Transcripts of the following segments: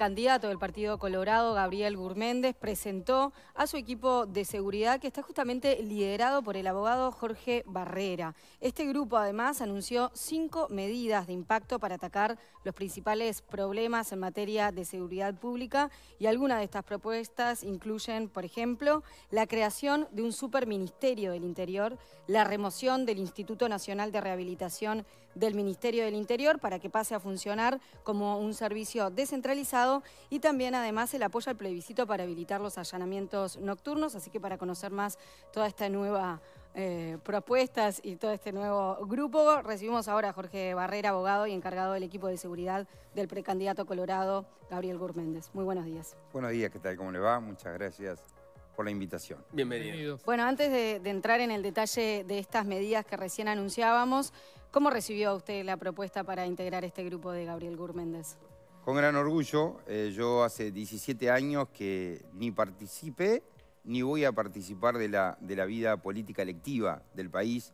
candidato del Partido Colorado, Gabriel Gurméndez, presentó a su equipo de seguridad que está justamente liderado por el abogado Jorge Barrera. Este grupo además anunció cinco medidas de impacto para atacar los principales problemas en materia de seguridad pública y algunas de estas propuestas incluyen, por ejemplo, la creación de un superministerio del Interior, la remoción del Instituto Nacional de Rehabilitación del Ministerio del Interior para que pase a funcionar como un servicio descentralizado y también además el apoyo al plebiscito para habilitar los allanamientos nocturnos, así que para conocer más toda esta nueva... Eh, propuestas y todo este nuevo grupo. Recibimos ahora a Jorge Barrera, abogado y encargado del equipo de seguridad del precandidato colorado, Gabriel Gourméndez. Muy buenos días. Buenos días, ¿qué tal? ¿Cómo le va? Muchas gracias la invitación. Bienvenido. Bueno, antes de, entrar en el detalle de estas medidas que recién anunciábamos, ¿cómo recibió usted la propuesta para integrar este grupo de Gabriel Gourméndez? Con gran orgullo. Eh, yo hace 17 años que ni participé ni voy a participar de la, de la vida política electiva del país.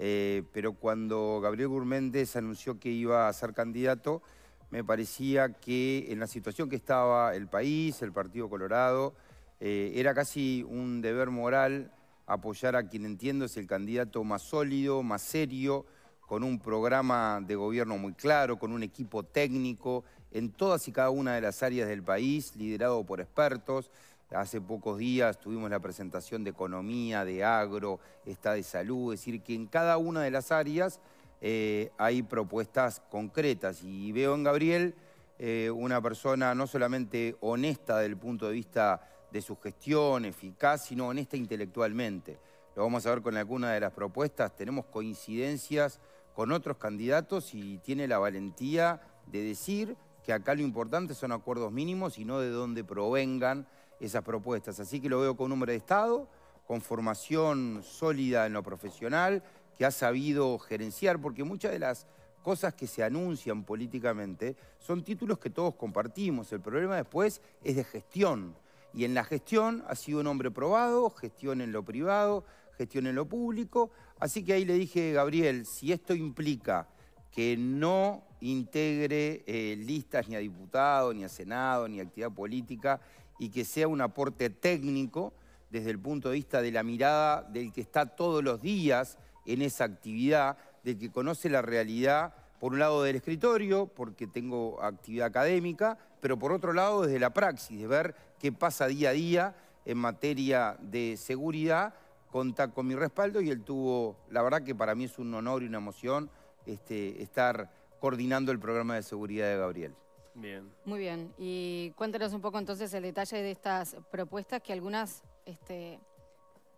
Eh, pero cuando Gabriel Gourméndez anunció que iba a ser candidato, me parecía que en la situación que estaba el país, el Partido Colorado, eh, era casi un deber moral apoyar a quien entiendo es el candidato más sólido, más serio, con un programa de gobierno muy claro, con un equipo técnico en todas y cada una de las áreas del país, liderado por expertos. Hace pocos días tuvimos la presentación de economía, de agro, está de salud, es decir, que en cada una de las áreas eh, hay propuestas concretas. Y veo en Gabriel eh, una persona no solamente honesta desde el punto de vista de su gestión eficaz, sino honesta intelectualmente. Lo vamos a ver con alguna de las propuestas. Tenemos coincidencias con otros candidatos y tiene la valentía de decir que acá lo importante son acuerdos mínimos y no de dónde provengan esas propuestas. Así que lo veo con un hombre de Estado, con formación sólida en lo profesional, que ha sabido gerenciar, porque muchas de las cosas que se anuncian políticamente son títulos que todos compartimos. El problema después es de gestión. Y en la gestión ha sido un hombre probado, gestión en lo privado, gestión en lo público. Así que ahí le dije, Gabriel, si esto implica que no integre eh, listas ni a diputado, ni a senado, ni a actividad política, y que sea un aporte técnico desde el punto de vista de la mirada del que está todos los días en esa actividad, del que conoce la realidad, por un lado del escritorio, porque tengo actividad académica, pero por otro lado desde la praxis, de ver qué pasa día a día en materia de seguridad, conta con mi respaldo y él tuvo, la verdad que para mí es un honor y una emoción este, estar coordinando el programa de seguridad de Gabriel. Bien. Muy bien. Y cuéntanos un poco entonces el detalle de estas propuestas que algunas este,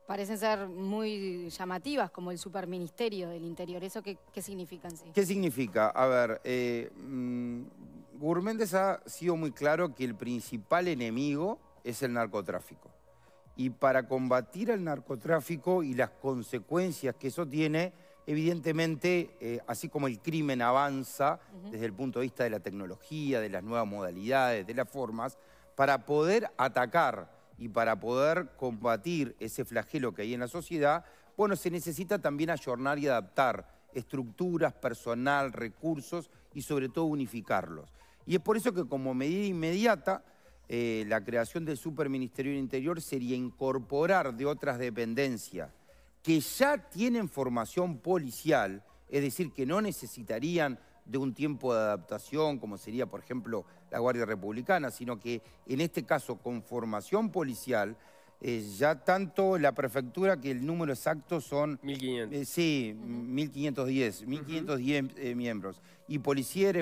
parecen ser muy llamativas, como el superministerio del interior. ¿Eso qué, qué significa en sí? ¿Qué significa? A ver, eh, mm, Gourméndez ha sido muy claro que el principal enemigo es el narcotráfico. Y para combatir el narcotráfico y las consecuencias que eso tiene, evidentemente, eh, así como el crimen avanza desde el punto de vista de la tecnología, de las nuevas modalidades, de las formas, para poder atacar y para poder combatir ese flagelo que hay en la sociedad, bueno, se necesita también ayornar y adaptar estructuras, personal, recursos y sobre todo unificarlos. Y es por eso que como medida inmediata, eh, la creación del Superministerio del Interior sería incorporar de otras dependencias que ya tienen formación policial, es decir, que no necesitarían de un tiempo de adaptación, como sería, por ejemplo, la Guardia Republicana, sino que en este caso con formación policial eh, ya tanto la prefectura que el número exacto son... 1.500. Eh, sí, 1.510, 1.510 eh, miembros. Y Policía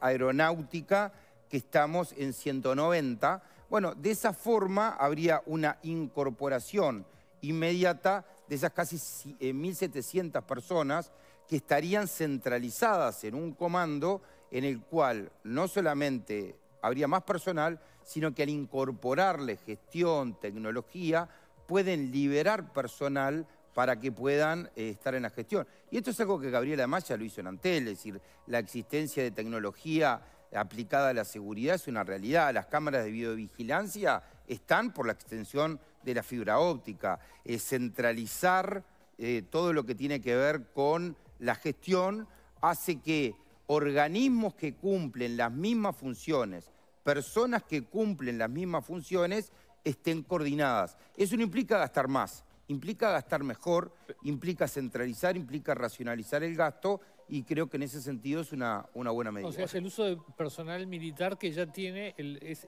Aeronáutica, que estamos en 190. Bueno, de esa forma habría una incorporación inmediata de esas casi 1.700 personas que estarían centralizadas en un comando en el cual no solamente habría más personal, sino que al incorporarle gestión, tecnología, pueden liberar personal para que puedan eh, estar en la gestión. Y esto es algo que Gabriela Amaya lo hizo en Antel, es decir, la existencia de tecnología aplicada a la seguridad es una realidad. Las cámaras de videovigilancia están por la extensión de la fibra óptica. centralizar eh, todo lo que tiene que ver con la gestión hace que organismos que cumplen las mismas funciones personas que cumplen las mismas funciones estén coordinadas. Eso no implica gastar más, implica gastar mejor, implica centralizar, implica racionalizar el gasto y creo que en ese sentido es una, una buena medida. O sea, es el uso de personal militar que ya tiene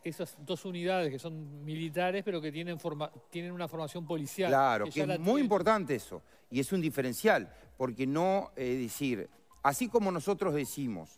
esas dos unidades que son militares, pero que tienen, tienen una formación policial. Claro, que, es muy importante eso. Y es un diferencial, porque no eh, decir, así como nosotros decimos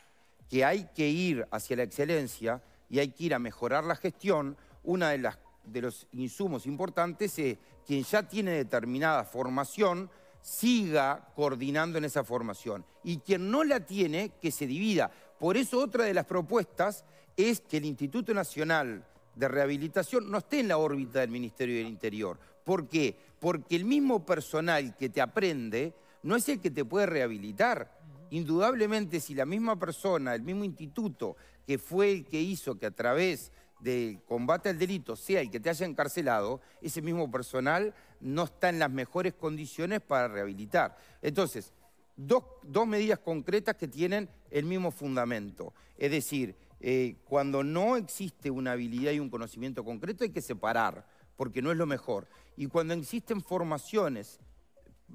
que hay que ir hacia la excelencia, y hay que ir a mejorar la gestión, una de de los insumos importantes es quien ya tiene determinada formación siga coordinando en esa formación y quien no la tiene que se divida. Por eso otra de las propuestas es que el Instituto Nacional de Rehabilitación no esté en la órbita del Ministerio del Interior. ¿Por qué? Porque el mismo personal que te aprende no es el que te puede rehabilitar Indudablemente, si la misma persona, el mismo instituto que fue el que hizo que a través de combate al delito sea el que te haya encarcelado, ese mismo personal no está en las mejores condiciones para rehabilitar. Entonces, dos, medidas concretas que tienen el mismo fundamento. Es decir, eh, cuando no existe una habilidad y un conocimiento concreto hay que separar, porque no es lo mejor. Y cuando existen formaciones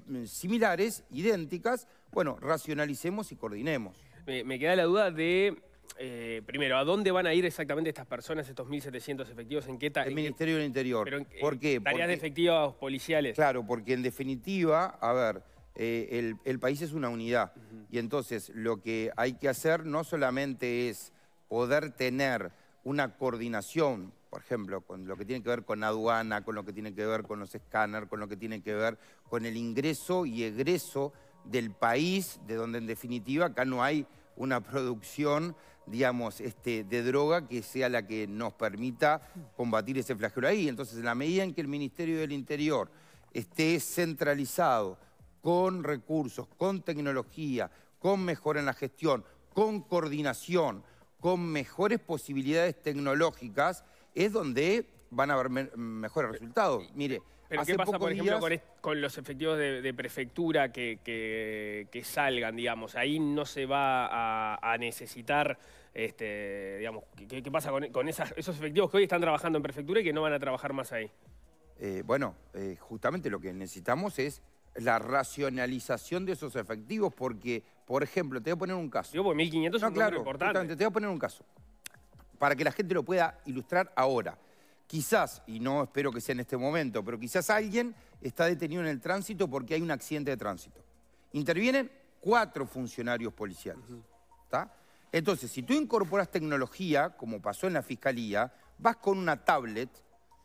mm, similares, idénticas, bueno, racionalicemos y coordinemos. Me, queda la duda de eh, primero, ¿a dónde van a ir exactamente estas personas, estos 1.700 efectivos? ¿En qué El Ministerio del Interior. ¿Por qué? Tareas de efectivos policiales. Claro, porque en definitiva, a ver, eh, el, país es una unidad. Y entonces lo que hay que hacer no solamente es poder tener una coordinación, por ejemplo, con lo que tiene que ver con aduana, con lo que tiene que ver con los escáner, con lo que tiene que ver con el ingreso y egreso del país, de donde en definitiva acá no hay una producción, digamos, este, de droga que sea la que nos permita combatir ese flagelo ahí. Entonces, en la medida en que el Ministerio del Interior esté centralizado con recursos, con tecnología, con mejora en la gestión, con coordinación, con mejores posibilidades tecnológicas, es donde van a haber mejores resultados. Mire, ¿Pero qué pasa, por ejemplo, con, los efectivos de, prefectura que, que, salgan, digamos? Ahí no se va a, necesitar, este, digamos, ¿qué, pasa con, esos efectivos que hoy están trabajando en prefectura y que no van a trabajar más ahí? Eh, bueno, eh, justamente lo que necesitamos es la racionalización de esos efectivos porque, por ejemplo, te voy a poner un caso. Yo, pues 1.500 es claro, importante. Te voy a poner un caso para que la gente lo pueda ilustrar ahora. Quizás, y no espero que sea en este momento, pero quizás alguien está detenido en el tránsito porque hay un accidente de tránsito. Intervienen cuatro funcionarios policiales. Entonces, si tú incorporas tecnología, como pasó en la fiscalía, vas con una tablet,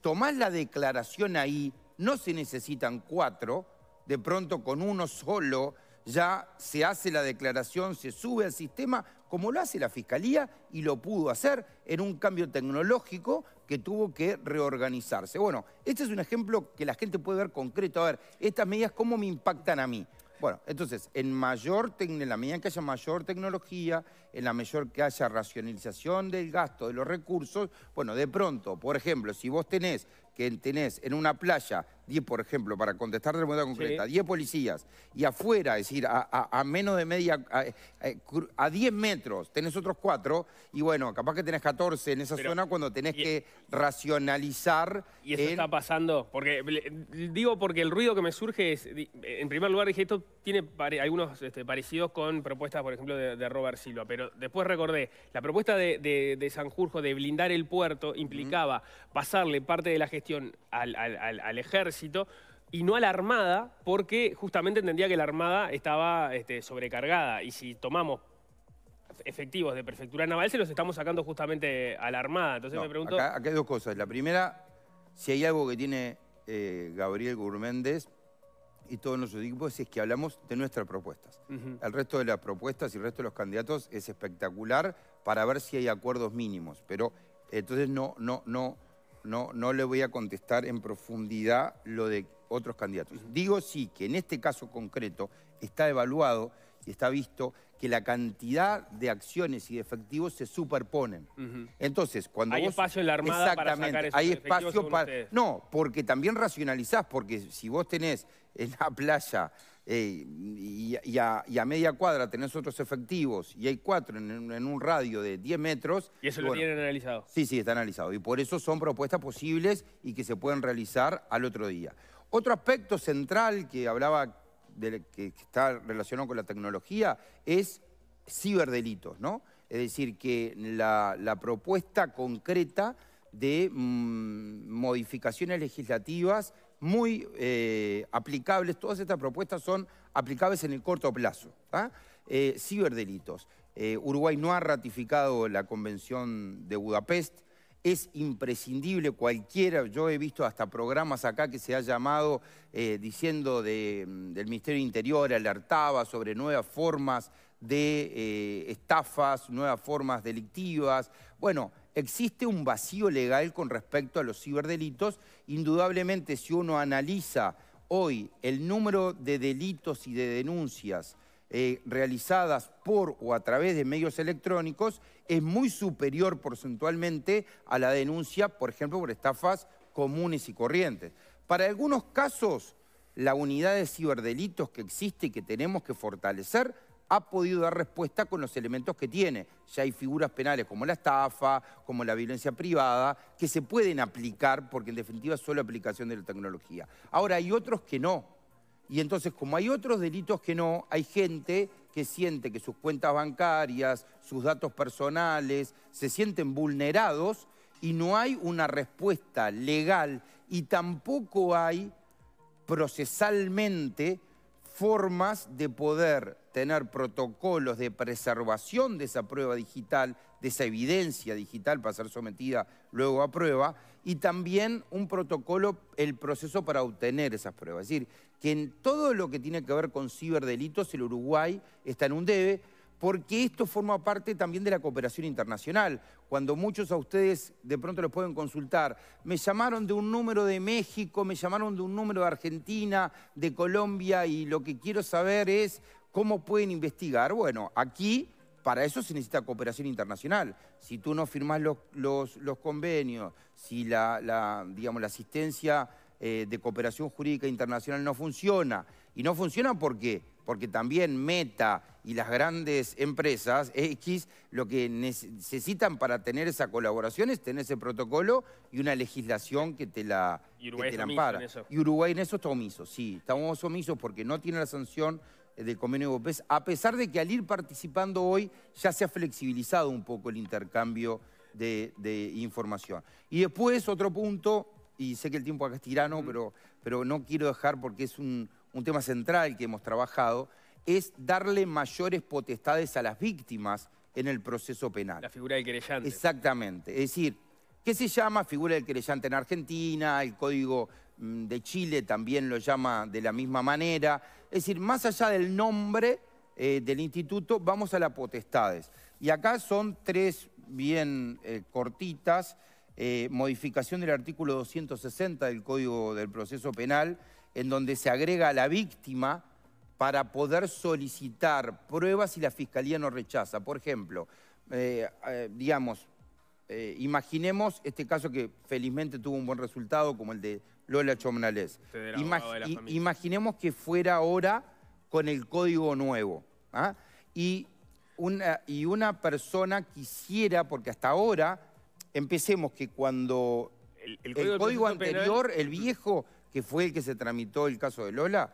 tomás la declaración ahí, no se necesitan cuatro, de pronto con uno solo ya se hace la declaración, se sube al sistema, como lo hace la Fiscalía y lo pudo hacer en un cambio tecnológico que tuvo que reorganizarse. Bueno, este es un ejemplo que la gente puede ver concreto. A ver, estas medidas, ¿cómo me impactan a mí? Bueno, entonces, en, mayor en la medida en que haya mayor tecnología, en la mayor que haya racionalización del gasto de los recursos, bueno, de pronto, por ejemplo, si vos tenés que tenés en una playa 10, por ejemplo, para contestar de manera concreta, 10 policías, y afuera, es decir, a, menos de media, a 10 eh, eh, metros, tenés otros 4, y bueno, capaz que tenés 14 en esa zona cuando tenés que e-, racionalizar. Y eso está pasando, porque digo porque el ruido que me surge es, en primer lugar dije, esto tiene algunos este, parecidos con propuestas, por ejemplo, de, Robert Silva, pero después recordé, la propuesta de, Sanjurjo de blindar el puerto implicaba pasarle parte de la gestión al, ejército, y no a la Armada, porque justamente entendía que la Armada estaba este, sobrecargada. Y si tomamos efectivos de prefectura naval, se los estamos sacando justamente a la Armada. Entonces me pregunto... Acá, hay dos cosas. La primera, si hay algo que tiene eh, Gabriel Gourméndez, y todos nuestros equipos es que hablamos de nuestras propuestas. El resto de las propuestas y el resto de los candidatos es espectacular para ver si hay acuerdos mínimos. Pero entonces no, no, no, no, no le voy a contestar en profundidad lo de otros candidatos. Digo sí que en este caso concreto está evaluado y está visto que la cantidad de acciones y de efectivos se superponen. Entonces, cuando Hay espacio en la Armada para sacar hay espacio para... No, porque también racionalizás, porque si vos tenés en la playa eh, y, a, media cuadra tenés otros efectivos y hay cuatro en, un radio de 10 metros. ¿Y eso lo tienen analizado? Sí, sí, está analizado. Y por eso son propuestas posibles y que se pueden realizar al otro día. Otro aspecto central que hablaba que está relacionado con la tecnología es ciberdelitos, ¿no? Es decir, que la, propuesta concreta de mm, modificaciones legislativas muy eh, aplicables, todas estas propuestas son aplicables en el corto plazo. Eh, ciberdelitos. Eh, Uruguay no ha ratificado la Convención de Budapest, es imprescindible cualquiera. Yo he visto hasta programas acá que se ha llamado eh, diciendo mm, del Ministerio Interior, alertaba sobre nuevas formas de eh, estafas, nuevas formas delictivas. Bueno, existe un vacío legal con respecto a los ciberdelitos. Indudablemente, si uno analiza hoy el número de delitos y de denuncias eh, realizadas por o a través de medios electrónicos es muy superior porcentualmente a la denuncia, por ejemplo, por estafas comunes y corrientes. Para algunos casos, la unidad de ciberdelitos que existe y que tenemos que fortalecer ha podido dar respuesta con los elementos que tiene. Ya hay figuras penales como la estafa, como la violencia privada, que se pueden aplicar porque en definitiva es solo aplicación de la tecnología. Ahora hay otros que no y entonces, como hay otros delitos que no, hay gente que siente que sus cuentas bancarias, sus datos personales, se sienten vulnerados y no hay una respuesta legal y tampoco hay procesalmente formas de poder tener protocolos de preservación de esa prueba digital, de esa evidencia digital para ser sometida luego a prueba, y también un protocolo, el proceso para obtener esas pruebas. Es decir, que en todo lo que tiene que ver con ciberdelitos el Uruguay está en un debe, porque esto forma parte también de la cooperación internacional. Cuando muchos a ustedes de pronto los pueden consultar, me llamaron de un número de México, me llamaron de un número de Argentina, de Colombia, y lo que quiero saber es cómo pueden investigar. Bueno, aquí para eso se necesita cooperación internacional. Si tú no firmás los, convenios, si digamos, la asistencia eh, de cooperación jurídica internacional no funciona. Y no funciona ¿por qué? Porque también Meta y las grandes empresas X lo que necesitan para tener esa colaboración es tener ese protocolo y una legislación que te la, ampara. Y Uruguay en eso está omiso, sí. Estamos omisos porque no tiene la sanción eh, del convenio de Bopés, a pesar de que al ir participando hoy ya se ha flexibilizado un poco el intercambio de, de información. Y después, otro punto y sé que el tiempo acá es tirano, pero, pero no quiero dejar porque es un, tema central que hemos trabajado, es darle mayores potestades a las víctimas en el proceso penal. La figura del querellante. Exactamente. Es decir, ¿qué se llama figura del querellante en Argentina? El Código mm, de Chile también lo llama de la misma manera. Es decir, más allá del nombre eh, del instituto, vamos a las potestades. Y acá son tres bien eh, cortitas. Eh, modificación del artículo 260 del Código del Proceso Penal, en donde se agrega a la víctima para poder solicitar pruebas si la Fiscalía no rechaza. Por ejemplo, eh, eh, digamos, imaginemos este caso que felizmente tuvo un buen resultado, como el de Lola Chomnales. imaginemos que fuera ahora con el código nuevo. ¿ah? Y, una, y una persona quisiera, porque hasta ahora empecemos que cuando el, código, anterior, el viejo, que fue el que se tramitó el caso de Lola,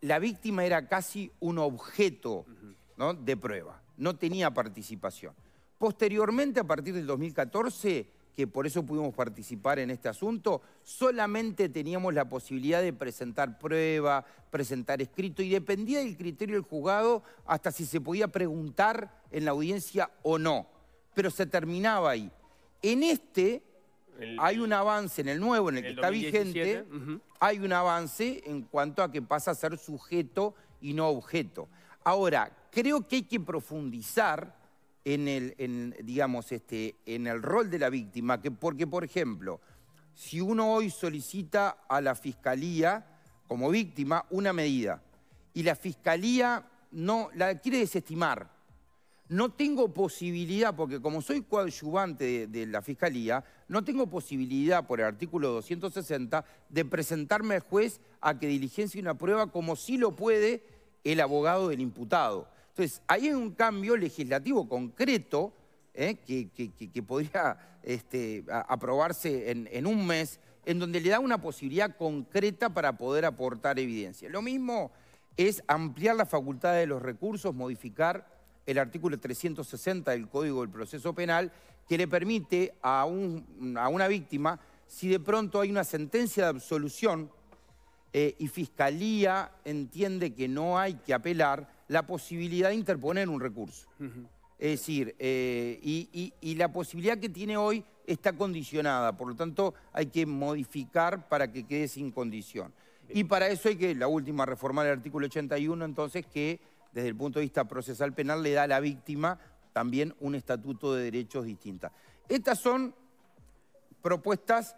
la víctima era casi un objeto ¿no? de prueba, no tenía participación. Posteriormente, a partir del 2014, que por eso pudimos participar en este asunto, solamente teníamos la posibilidad de presentar prueba, presentar escrito, y dependía del criterio del juzgado hasta si se podía preguntar en la audiencia o no. Pero se terminaba ahí. En este hay un avance, en el nuevo, en el, que está vigente, hay un avance en cuanto a que pasa a ser sujeto y no objeto. Ahora, creo que hay que profundizar en el, digamos, este, en el rol de la víctima, que, porque, por ejemplo, si uno hoy solicita a la fiscalía como víctima una medida y la fiscalía no la quiere desestimar, no tengo posibilidad, porque como soy coadyuvante de, la Fiscalía, no tengo posibilidad por el artículo 260 de presentarme al juez a que diligencie una prueba como sí lo puede el abogado del imputado. Entonces, ahí hay un cambio legislativo concreto eh, que, podría este, aprobarse en, en un mes, en donde le da una posibilidad concreta para poder aportar evidencia. Lo mismo es ampliar la facultad de los recursos, modificar el artículo 360 del Código del Proceso Penal, que le permite a, una víctima, si de pronto hay una sentencia de absolución eh, y Fiscalía entiende que no hay que apelar, la posibilidad de interponer un recurso. Es decir, eh, y, la posibilidad que tiene hoy está condicionada, por lo tanto hay que modificar para que quede sin condición. Y para eso hay que, la última, reformar el artículo 81, entonces que desde el punto de vista procesal penal, le da a la víctima también un estatuto de derechos distinta. Estas son propuestas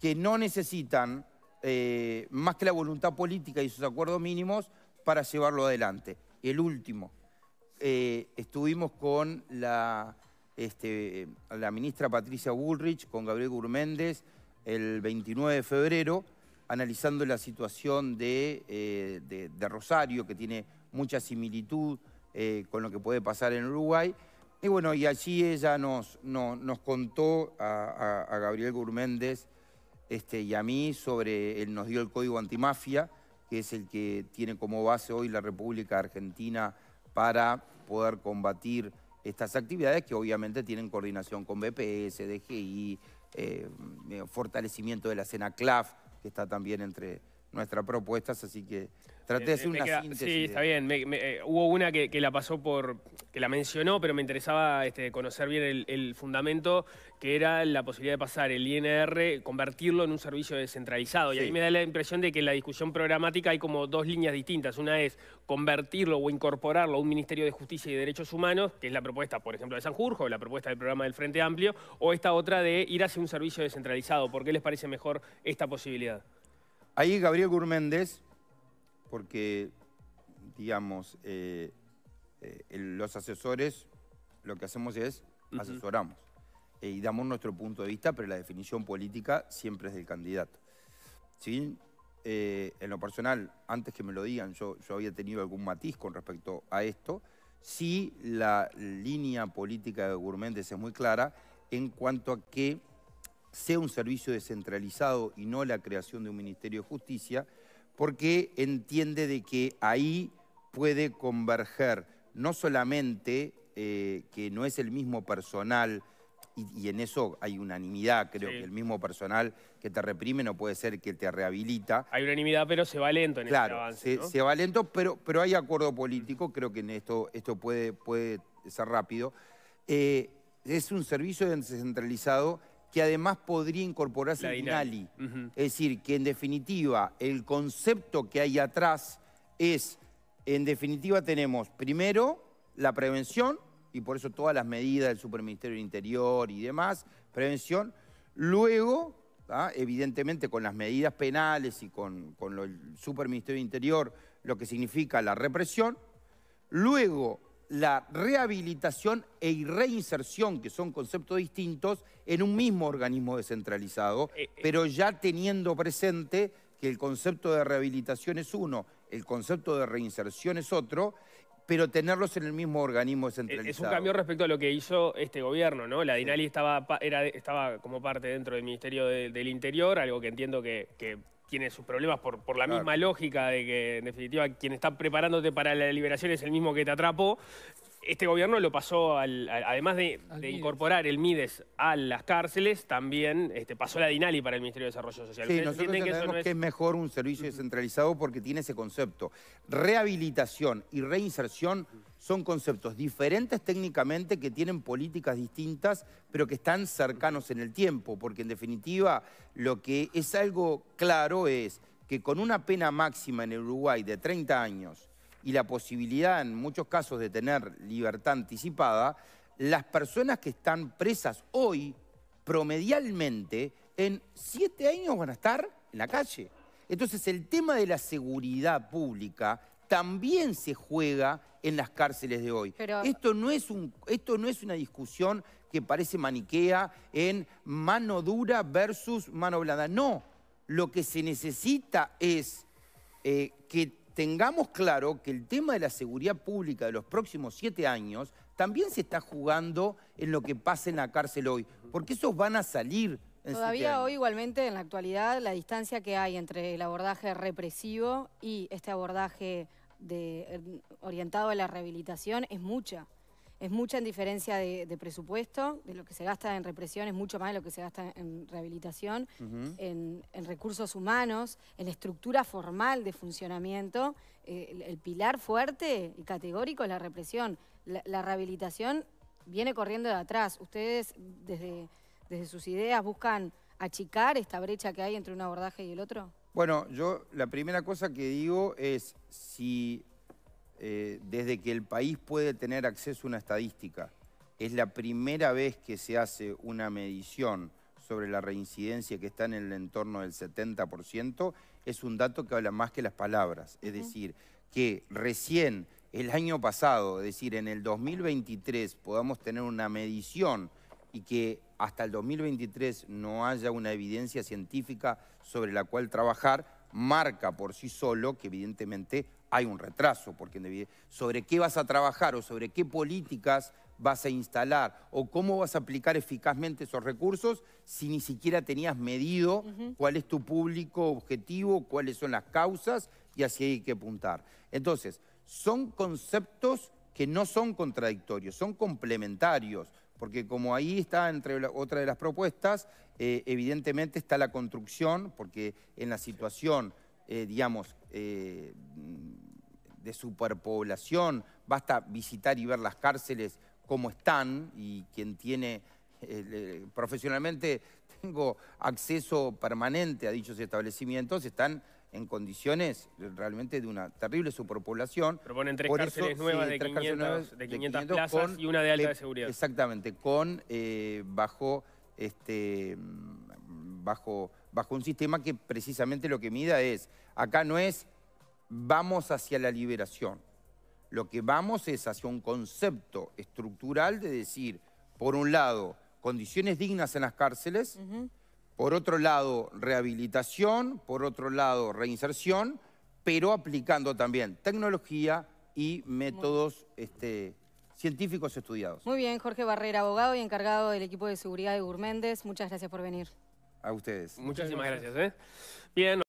que no necesitan eh, más que la voluntad política y sus acuerdos mínimos para llevarlo adelante. El último, eh, estuvimos con este, la, ministra Patricia Bullrich, con Gabriel Gurméndez, el 29 de febrero, analizando la situación de eh, Rosario, que tiene mucha similitud eh, con lo que puede pasar en Uruguay. Y bueno, y allí ella nos, nos contó a, Gabriel Gurméndez este, y a mí sobre, él nos dio el código antimafia, que es el que tiene como base hoy la República Argentina para poder combatir estas actividades que obviamente tienen coordinación con BPS, DGI, eh, fortalecimiento de la CLAF que está también entre nuestras propuestas, así que Traté de eh, hacer eh, una síntesis. Sí, está bien. Eh, hubo una que, la pasó por. que la mencionó, pero me interesaba este, conocer bien el, fundamento, que era la posibilidad de pasar el INR, convertirlo en un servicio descentralizado. Y a mí me da la impresión de que en la discusión programática hay como dos líneas distintas. Una es convertirlo o incorporarlo a un Ministerio de Justicia y Derechos Humanos, que es la propuesta, por ejemplo, de Sanjurjo, la propuesta del programa del Frente Amplio, o esta otra de ir hacia un servicio descentralizado. ¿Por qué les parece mejor esta posibilidad? Ahí Gabriel Gurméndez porque, digamos, eh, eh, los asesores lo que hacemos es asesoramos eh, y damos nuestro punto de vista, pero la definición política siempre es del candidato. ¿Sí? en lo personal, antes que me lo digan, yo, había tenido algún matiz con respecto a esto. si la línea política de Gourméndez es muy clara en cuanto a que sea un servicio descentralizado y no la creación de un Ministerio de Justicia, porque entiende de que ahí puede converger no solamente eh, que no es el mismo personal, y, en eso hay unanimidad, creo que el mismo personal que te reprime no puede ser que te rehabilita. Hay unanimidad, pero se va lento en claro, ese avance. Se, se va lento, pero, pero hay acuerdo político, creo que en esto, esto puede, puede ser rápido. Eh, es un servicio descentralizado que además podría incorporarse en Inali. Es decir, que en definitiva el concepto que hay atrás es, en definitiva tenemos primero la prevención, y por eso todas las medidas del Superministerio del Interior y demás, prevención, luego, ¿ah? evidentemente con las medidas penales y con, el Superministerio del Interior, lo que significa la represión, luego la rehabilitación e reinserción, que son conceptos distintos, en un mismo organismo descentralizado, eh, eh. pero ya teniendo presente que el concepto de rehabilitación es uno, el concepto de reinserción es otro, pero tenerlos en el mismo organismo descentralizado. Eh, es un cambio respecto a lo que hizo este gobierno, ¿no? La DINALI estaba, era, estaba como parte dentro del Ministerio del Interior, algo que entiendo que tiene sus problemas por, por la misma lógica de que, en definitiva, quien está preparándote para la liberación es el mismo que te atrapó este gobierno lo pasó, al, además de, incorporar el MIDES a las cárceles, también este, pasó la DINALI para el Ministerio de Desarrollo Social. Sí, nosotros que, es... es mejor un servicio descentralizado porque tiene ese concepto. Rehabilitación y reinserción son conceptos diferentes técnicamente que tienen políticas distintas, pero que están cercanos en el tiempo, porque en definitiva lo que es algo claro es que con una pena máxima en Uruguay de 30 años y la posibilidad en muchos casos de tener libertad anticipada, las personas que están presas hoy, promedialmente, en siete años van a estar en la calle. Entonces el tema de la seguridad pública también se juega en las cárceles de hoy. Esto, no es un, esto no es una discusión que parece maniquea en mano dura versus mano blanda. No, lo que se necesita es eh, que tengamos claro que el tema de la seguridad pública de los próximos siete años también se está jugando en lo que pasa en la cárcel hoy, porque esos van a salir. Todavía hoy igualmente en la actualidad la distancia que hay entre el abordaje represivo y este abordaje de, orientado a la rehabilitación es mucha. Es mucha indiferencia de, presupuesto, de lo que se gasta en represión, es mucho más de lo que se gasta en rehabilitación, en, recursos humanos, en la estructura formal de funcionamiento. Eh, el, pilar fuerte y categórico es la represión. La, la, rehabilitación viene corriendo de atrás. Ustedes, desde, desde sus ideas, buscan achicar esta brecha que hay entre un abordaje y el otro. Bueno, yo la primera cosa que digo es si eh, desde que el país puede tener acceso a una estadística. Es la primera vez que se hace una medición sobre la reincidencia que está en el entorno del 70%, es un dato que habla más que las palabras. Es decir, que recién el año pasado, es decir, en el 2023, podamos tener una medición y que hasta el 2023 no haya una evidencia científica sobre la cual trabajar, marca por sí solo que evidentemente hay un retraso, porque sobre qué vas a trabajar o sobre qué políticas vas a instalar o cómo vas a aplicar eficazmente esos recursos si ni siquiera tenías medido cuál es tu público objetivo, cuáles son las causas y así hay que apuntar. Entonces, son conceptos que no son contradictorios, son complementarios, porque como ahí está entre otra de las propuestas, eh, evidentemente está la construcción, porque en la situación, eh, digamos, eh, de superpoblación, basta visitar y ver las cárceles como están y quien tiene eh, profesionalmente tengo acceso permanente a dichos establecimientos, están en condiciones realmente de una terrible superpoblación. Proponen tres cárceles nuevas, de, 500, plazas y una de alta seguridad. Exactamente, con eh, bajo, este, mm, bajo bajo un sistema que precisamente lo que mida es, acá no es vamos hacia la liberación, lo que vamos es hacia un concepto estructural de decir, por un lado, condiciones dignas en las cárceles, por otro lado, rehabilitación, por otro lado, reinserción, pero aplicando también tecnología y métodos este, científicos estudiados. Muy bien, Jorge Barrera, abogado y encargado del equipo de seguridad de Gourméndez. Muchas gracias por venir. A ustedes. Muchísimas gracias. ¿eh? Bien.